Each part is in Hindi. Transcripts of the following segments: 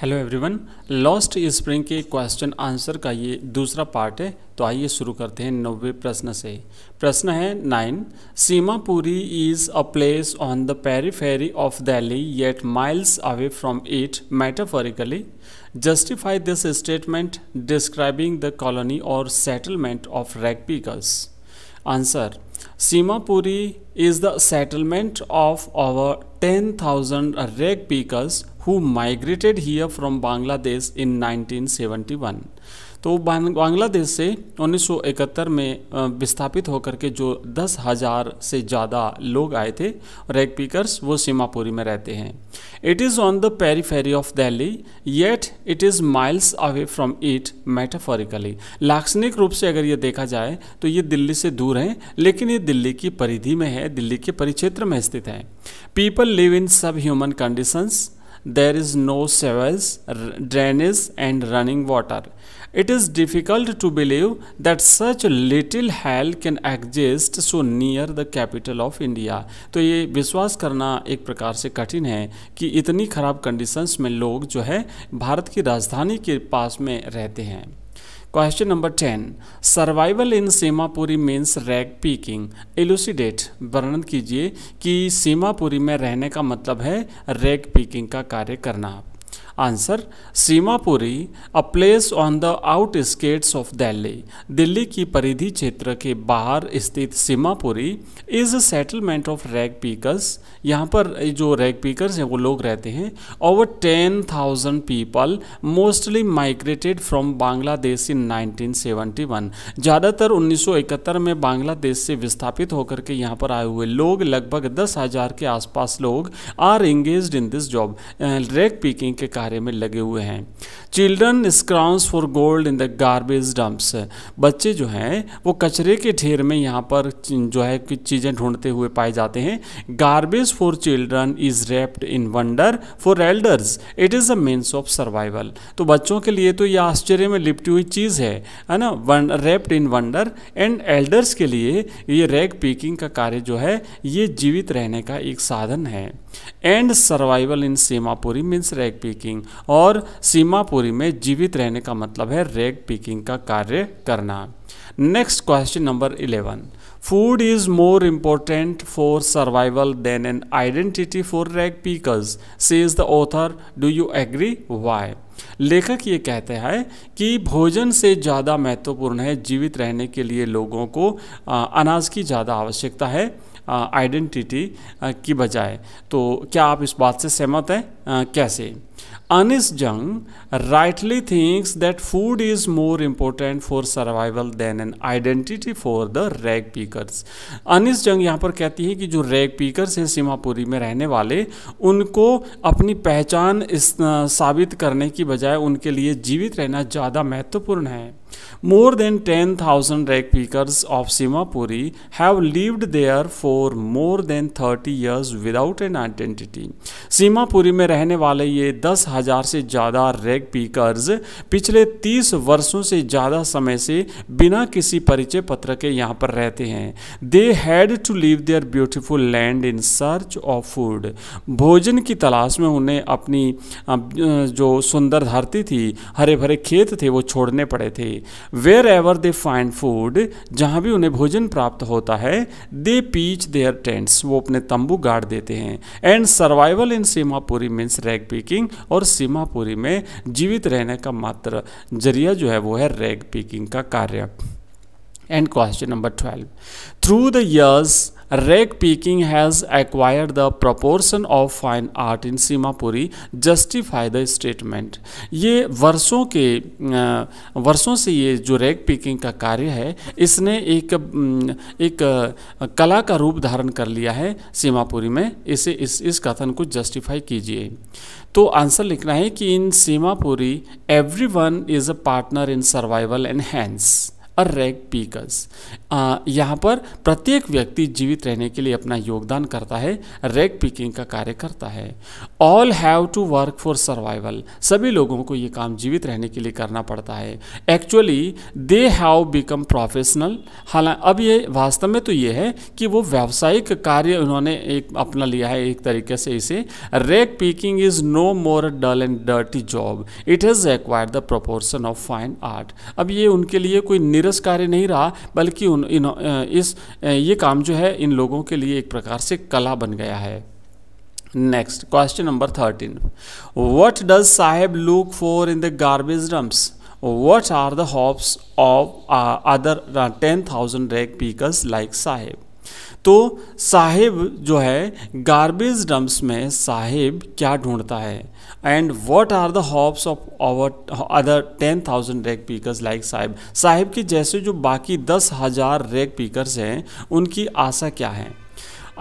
हेलो एवरीवन लॉस्ट स्प्रिंग के क्वेश्चन आंसर का ये दूसरा पार्ट है तो आइए शुरू करते हैं नब्बे प्रश्न से प्रश्न है nine Seemapuri is a place on the periphery of Delhi yet miles away from it metaphorically justify this statement describing the colony और settlement of ragpickers answer Simapuri is the settlement of over 10,000 Reg speakers who migrated here from Bangladesh in 1971. तो बांग्लादेश से 1971 में विस्थापित होकर के जो दस हज़ार से ज़्यादा लोग आए थे रैग पीकर्स वो सीमापुरी में रहते हैं it is on the periphery of Delhi yet it is miles away from it metaphorically लाक्षणिक रूप से अगर ये देखा जाए तो ये दिल्ली से दूर है लेकिन ये दिल्ली की परिधि में है दिल्ली के परिक्षेत्र में स्थित है people live in subhuman conditions there is no sewage, drainage and running water. It is difficult to believe that such little hell can exist so near the capital of India. तो ये विश्वास करना एक प्रकार से कठिन है कि इतनी ख़राब कंडीशंस में लोग जो है भारत की राजधानी के पास में रहते हैं question number ten survival in Seemapuri means rag picking elucidate वर्णन कीजिए कि सीमापुरी में रहने का मतलब है रैग पीकिंग का कार्य करना answer Seemapuri a place on the outskirts of Delhi Delhi की परिधि क्षेत्र के बाहर स्थित Seemapuri is a settlement of rag pickers यहाँ पर जो रैग पीकर्स हैं वो लोग रहते हैं over ten thousand people mostly migrated from Bangladesh in 1971 ज़्यादातर 1971 में बांग्लादेश से विस्थापित होकर के यहाँ पर आए हुए लोग लगभग दस हज़ार के आसपास लोग are engage in this job rag picking के कारण कार्य में लगे हुए हैं children scrounge for gold in the garbage dumps बच्चे जो हैं वो कचरे के ढेर में यहाँ पर जो है कुछ चीज़ें ढूंढते हुए पाए जाते हैं garbage for children is wrapped in wonder for elders it is a means of survival तो बच्चों के लिए तो यह आश्चर्य में लिपटी हुई चीज़ है है ना one wrapped in wonder and elders के लिए ये रैग पीकिंग का कार्य जो है ये जीवित रहने का एक साधन है and survival in Seemapuri means rag picking और सीमापुरी में जीवित रहने का मतलब है रैग पिकिंग का कार्य करना next question number eleven food is more important for survival than an identity for rag pickers से is the author do you agree why लेखक ये कहते हैं कि भोजन से ज़्यादा महत्वपूर्ण है जीवित रहने के लिए लोगों को अनाज की ज़्यादा आवश्यकता है आइडेंटिटी की बजाय तो क्या आप इस बात से सहमत हैं कैसे Anees Jung rightly thinks that food is more important for survival than an identity for the rag pickers. Anees Jung यहाँ पर कहती है कि जो रैग pickers हैं सीमापुरी में रहने वाले उनको अपनी पहचान साबित करने की बजाय उनके लिए जीवित रहना ज़्यादा महत्वपूर्ण है more than ten thousand rag pickers of Seemapuri have lived there for more than thirty years without an identity Seemapuri में रहने वाले ये दस दस हज़ार से ज़्यादा रेग पीकर्स पिछले तीस वर्षों से ज़्यादा समय से बिना किसी परिचय पत्र के यहाँ पर रहते हैं they had to leave their beautiful land in search of food भोजन की तलाश में उन्हें अपनी जो सुंदर धरती थी हरे भरे खेत थे वो छोड़ने पड़े थे wherever they find food जहाँ भी उन्हें भोजन प्राप्त होता है दे पीच देयर टेंट्स वो अपने तंबू गाड़ देते हैं and survival in Seemapuri means rag picking और सीमापुरी में जीवित रहने का मात्र जरिया जो है वो है रैग पिकिंग का कार्य and question number twelve through the years rag picking has acquired the proportion of fine art in Seemapuri justify the statement ये वर्षों के वर्षों से ये जो रैग पीकिंग का कार्य है इसने एक एक कला का रूप धारण कर लिया है सीमापुरी में इसे इस इस कथन को जस्टिफाई कीजिए तो आंसर लिखना है कि in Seemapuri everyone is a partner in survival and hence और रैग पीकर्स यहाँ पर प्रत्येक व्यक्ति जीवित रहने के लिए अपना योगदान करता है रैग पीकिंग का कार्य करता है all have to work for survival सभी लोगों को ये काम जीवित रहने के लिए करना पड़ता है actually they have become professional हालांकि अब ये वास्तव में तो ये है कि वो व्यावसायिक कार्य उन्होंने एक अपना लिया है एक तरीके से इसे rag picking is no more dull and dirty job it has acquired the proportion of fine art अब ये उनके लिए कोई निर निरस कार्य नहीं रहा बल्कि उन इन इस ये काम जो है इन लोगों के लिए एक प्रकार से कला बन गया है next question number thirteen what does Saheb look for in the garbage dumps what are the hopes of other ten thousand rag pickers like Saheb तो साहिब जो है गार्बेज डम्प्स में साहिब क्या ढूंढता है and what are the hopes of our other ten thousand rag pickers like Sahib Sahib के जैसे जो बाकी दस हज़ार रेक पीकर्स हैं उनकी आशा क्या है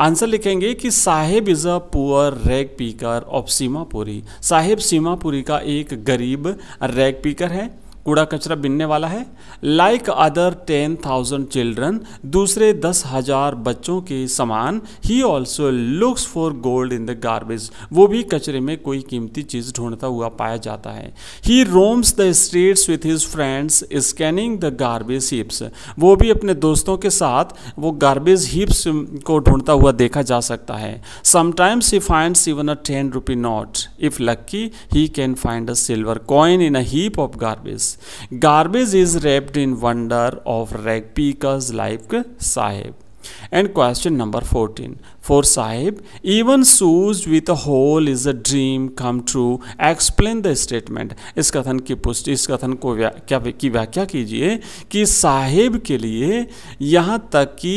आंसर लिखेंगे कि Saheb is a poor rag picker of Seemapuri Saheb Seemapuri का एक गरीब रैग पीकर है कूड़ा कचरा बिनने वाला है like other ten thousand children दूसरे दस हजार बच्चों के समान ही also looks for gold in the garbage वो भी कचरे में कोई कीमती चीज़ ढूंढता हुआ पाया जाता है he roams the streets with his friends scanning the garbage heaps वो भी अपने दोस्तों के साथ वो गार्बेज हीप्स को ढूंढता हुआ देखा जा सकता है sometimes he find even a ten rupee note if lucky he can find a silver coin in a heap of garbage garbage is wrapped in wonder of ragpickers life Saheb and question number 14. For Sahib, even shoes with a hole is a dream come true. Explain the इस कथन की पुष्टि इस कथन को क्या की व्याख्या कीजिए कि साहेब के लिए यहाँ तक कि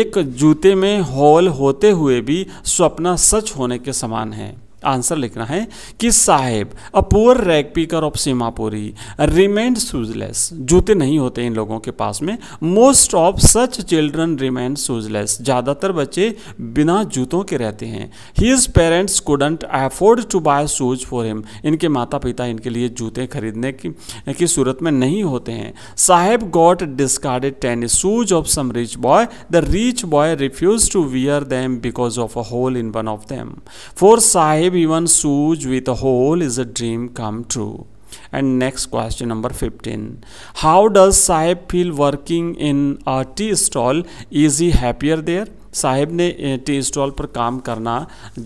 एक जूते में होल होते हुए भी स्वप्न सच होने के समान है आंसर लिखना है कि Saheb a poor rag picker of Seemapuri remained shoeless जूते नहीं होते इन लोगों के पास में most of such children remained shoeless ज़्यादातर बच्चे बिना जूतों के रहते हैं his parents couldn't afford to buy shoes for him इनके माता पिता इनके लिए जूते खरीदने की, की सूरत में नहीं होते हैं Saheb got discarded tennis shoes of some rich boy the rich boy refuse to wear them because of a hole in one of them for Saheb everyone sews with a hole is a dream come true. And next question number 15. How does Sahib feel working in a tea stall? Is he happier there? Sahib ने टी स्टॉल पर काम करना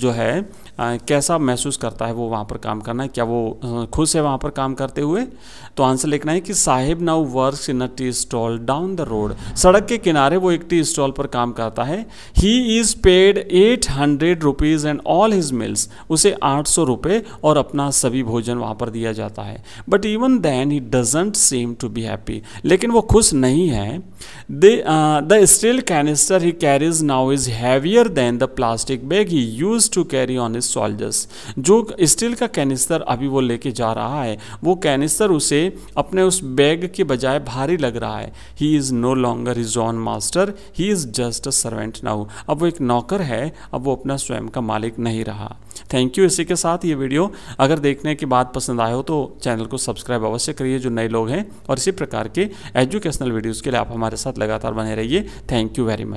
जो है कैसा महसूस करता है वो वहाँ पर काम करना है क्या वो खुश है वहाँ पर काम करते हुए तो आंसर लिखना है कि Sahib now work in a tea stall down the road सड़क के किनारे वो एक टी स्टॉल पर काम करता है he is paid eight hundred rupees and all his meals उसे आठ सौ रुपये और अपना सभी भोजन वहाँ पर दिया जाता है but even then he doesn't seem to be happy लेकिन वो खुश नहीं है the the steel canister he carries now is heavier than the plastic bag he used to carry on shoulders जो स्टील का कैनिस्तर अभी वो लेके जा रहा है वो कैनिस्तर उसे अपने उस बैग के बजाय भारी लग रहा है he is no longer his own master he is just a servant now अब वो एक नौकर है अब वो अपना स्वयं का मालिक नहीं रहा थैंक यू इसी के साथ ये वीडियो अगर देखने के बाद पसंद आए हो तो चैनल को सब्सक्राइब अवश्य करिए जो नए लोग हैं और इसी प्रकार के एजुकेशनल वीडियोज़ के लिए आप हमारे साथ लगातार बने रहिए थैंक यू वेरी मच